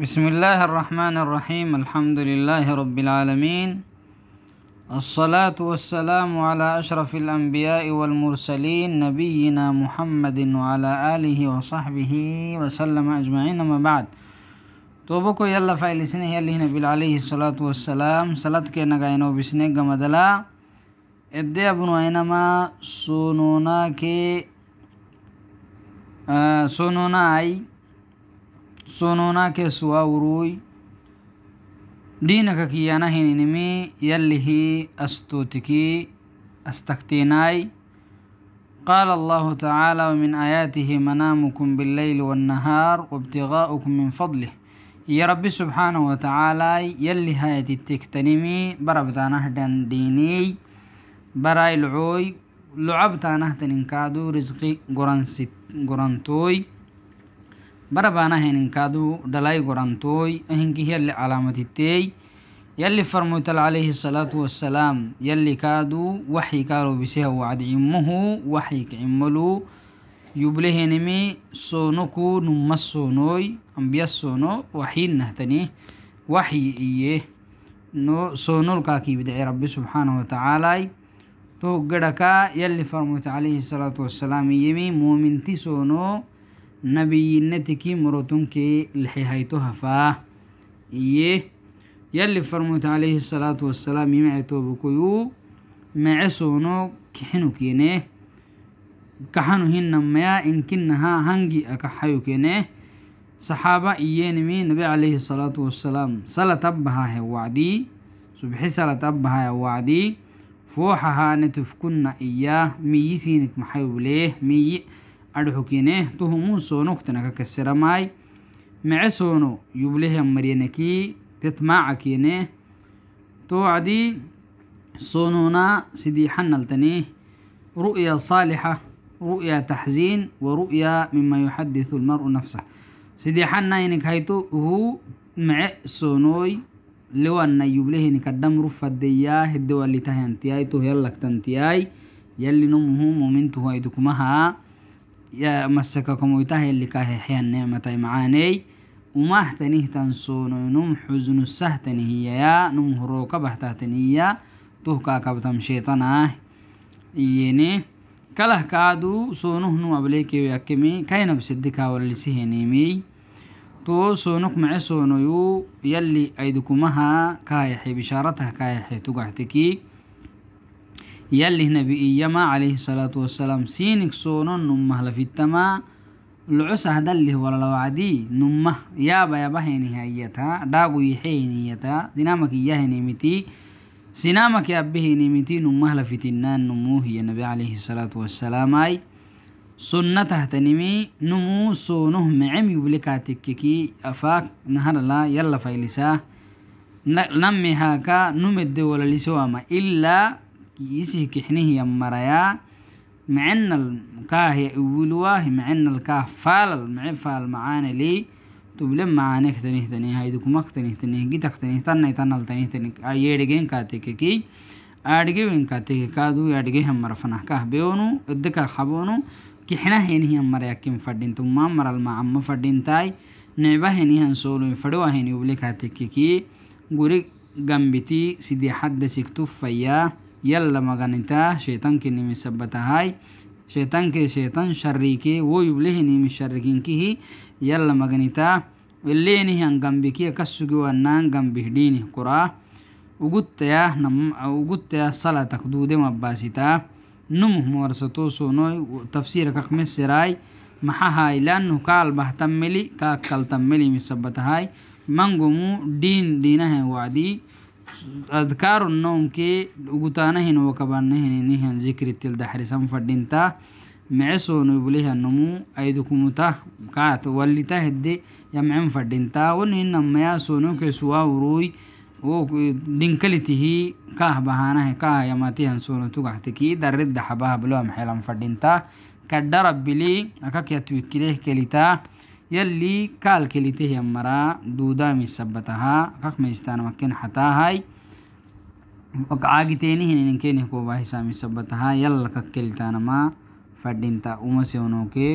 بسم الله الرحمن الرحيم الحمد لله رب العالمين الصلاة والسلام على أشرف الأنبياء والمرسلين نبينا محمد وعلى آله وصحبه وسلم أجمعين ما بعد توبكو يلا سنه يلي نبي عليه الصلاة والسلام صلاة كي نغاينو بسنه غمدلا إدي أبنو أينما سونونا كي آه سونونا أي sononaa keessu waa wuruuy diinaka kiyyaana hininimi يلهي أستوتكي أستكتيناي قال الله تعالى ومن آياته منامكم بالليل والنهار وابتغاؤكم من فضله يا رب سبحانه وتعالى يلي هاي تكتنمي بربتا دن ديني براي لعوي لعبتانه انكادو رزقي قرانتوي بربانا هننكادو دلاي قرانتوي هنكي هي اللي علامتي يلي فرموت عليه الصلاة والسلام يلي كادو وحي كارو بسيه وعد عمه وحي كعملو يبله نمي سونكو نمس سونوي أنبياء سونو وحي نهتني وحي إيه نو سونو الكاكي بدعي ربي سبحانه وتعالى تو قدكا يلي فرموت عليه الصلاة والسلام يمي مؤمن تي نبينتك مرتنك لحيهيتو هفاه إيه يلي فرموت عليه الصلاة والسلام يمعتو بكيو معسونو كحنو كينيه كحنو هن ميا إن كنها هنجي أكحيو كينيه صحابة إيانمي نبي عليه الصلاة والسلام صلاة أبها وعدي سبحي صلاة أبها وعدي فوحها نتفكن إياه ميسينك محيو ليه مي adxukine tuhumun sono uktinaka kaseramai mece sono yublehyan maryanaki tetmacakine توعدي صنونا سدي حنلتني رؤيا صالحة رؤيا تحزين ورؤيا مما يحدث المرء نفسه سيدي حنا ينك هيتو هو مع سونوي لو أن يبله إنك الدم رفة دياه الدول اللي تهينتي هيتو يلك تنتياي يلي نمه مؤمنته هيتكمها مسككم ويتاه اللي كاه حيان نعمة معاني وما تنيه تنصون نم حزن السهتني هي يا نم هروك بحتاتني يا توكا كبتم شيطانا يني كله كادو صونه نو أبليكي ويأكمي كاين بسدكا ولسيه نيمي تو صونك مع صونيو يلي أيدكمها كايحي بشارتها كايحي تقعتكي يلي نبي إيما عليه الصلاة والسلام سينك سونون نمه لفتما لعسه دله ولا لوعدي نمه يابا يابا هيني هايتا داغو يحيني يتا سنامك يهني متي سنامك يابه نمتي نمه لفتنان نموه يا نبي عليه الصلاة والسلام أي سنته تنمي نمو سونه معم يبلكاتككي أفاك نهر لا يلا فايلساه نمي هاكا نمد ولا لسوامة إلا كيسي كحنه يمريا معنا الكاه يولواه معنا الكاه فال مع فال معانا لي تبلم معانك تنه تنه هاي دكمك تنه تنه جيتك تنه تنه تنه تنه تنه أيه دكين كاتك كي أدقي وين كاتك كادو أدقي هم مرفنا كه بيونو إدك خبونو كحنا هني هم مريا كم فدين توم ما مر المعمم تاي نعبه هني هن سولو فدوا هيني وبلي كاتك كي غوري جنبتي سيدي حد سكتوف فيا يلا مغان انتا شيطان كني من سبتا هاي شيطان كي شيطان شريكي ويبلهني من شركين كيه يلا مغان انتا اللي نهي عن جنبكي كسوكي وانان جنبه ديني قراه uguttaya nam uguttaya sala takduude mabbaasita numuh marsatoo sonoy tafsira kakmesirai maxahay lannu kaal bahtammeli kaakaltammeli misabatahay mangomu diin diinahen wacdii أذكار النوم كي وقتانهن وكبانهن نهن ذكر التل دحر سنفردينتا معسو نبليها النمو أيدكم تا كات واللي تهدي يمعن فردينتا ونهن ميا سونو كسوا وروي dinkalitihi kaah bahaanahe kaah yamatihan sono tugahteki darrida habaha biloam xelan fadhinta kadharabili akakya tuikileh kelitaa يلي كالكليته مرا دودا مثبتها كخ ميستان مكن حتى هاي وكاغتيني هن كين هكوبا حساب مثبتها يلا ككلتان ما فدينتا ومسيونوكي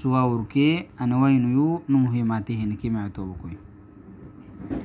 سواوركي أنوينيو نمهماتي هن كي معتوبكوي